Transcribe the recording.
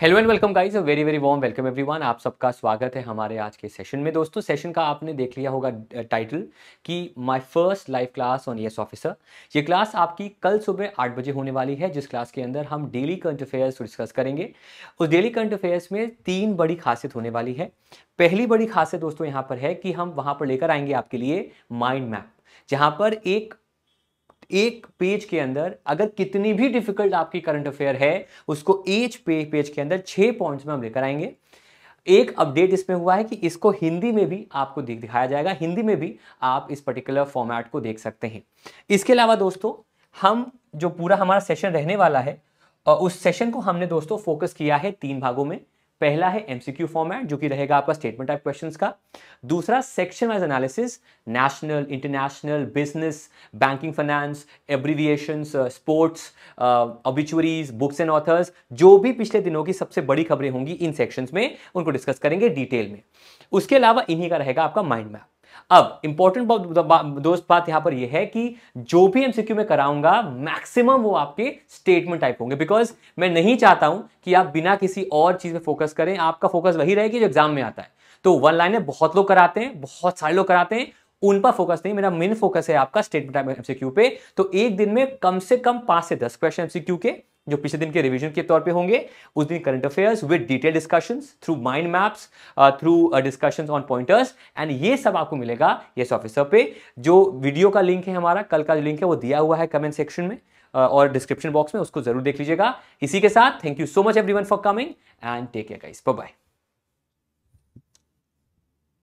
hello and welcome guys a very very warm welcome everyone आप सबका स्वागत है हमारे आज के सेशन में दोस्तों सेशन का आपने देख लिया होगा टाइटल कि my first live class on yes officer ये क्लास आपकी कल सुबह आठ बजे होने वाली है जिस क्लास के अंदर हम डेली करंट अफेयर्स डिस्कस करेंगे उस डेली करंट अफेयर्स में तीन बड़ी खासियत होने वाली है पहली बड़ी खासियत दोस्तों यहाँ पर है कि हम वहाँ पर लेकर आएंगे आपके लिए माइंड मैप जहाँ पर एक एक पेज के अंदर अगर कितनी भी डिफिकल्ट आपकी करंट अफेयर है उसको एच पे, पेज के अंदर छह पॉइंट्स में हम लेकर आएंगे एक अपडेट इसमें हुआ है कि इसको हिंदी में भी आपको दिखाया जाएगा हिंदी में भी आप इस पर्टिकुलर फॉर्मेट को देख सकते हैं इसके अलावा दोस्तों हम जो पूरा हमारा सेशन रहने वाला है उस सेशन को हमने दोस्तों फोकस किया है तीन भागों में पहला है एमसीक्यू फॉर्मेट जो कि रहेगा आपका स्टेटमेंट टाइप क्वेश्चन का दूसरा section wise analysis national international business banking finance abbreviation sports obituaries books and authors जो भी पिछले दिनों की सबसे बड़ी खबरें होंगी इन सेक्शंस में उनको डिस्कस करेंगे डिटेल में उसके अलावा इन्हीं का रहेगा आपका माइंड मैप अब इंपॉर्टेंट दोस्त बात यहां पर यह है कि जो भी एमसीक्यू में कराऊंगा मैक्सिमम वो आपके स्टेटमेंट टाइप होंगे बिकॉज मैं नहीं चाहता हूं कि आप बिना किसी और चीज पे फोकस करें आपका फोकस वही रहेगी जो एग्जाम में आता है तो वन लाइन बहुत लोग कराते हैं बहुत सारे लोग कराते हैं उन पर फोकस नहीं मेरा मेन फोकस है आपका स्टेटमेंट टाइप एमसीक्यू पे तो एक दिन में कम से कम पांच से दस क्वेश्चन एमसीक्यू के जो पिछले दिन के रिवीजन के तौर पे होंगे उस दिन current affairs with detail discussions through mind maps through discussions on pointers and ये सब आपको मिलेगा येस ऑफिसर पे जो वीडियो का लिंक है हमारा कल का लिंक है वो दिया हुआ है कमेंट सेक्शन में uh, और डिस्क्रिप्शन बॉक्स में उसको जरूर देख लीजिएगा इसी के साथ thank you so much everyone for coming and take care guys bye bye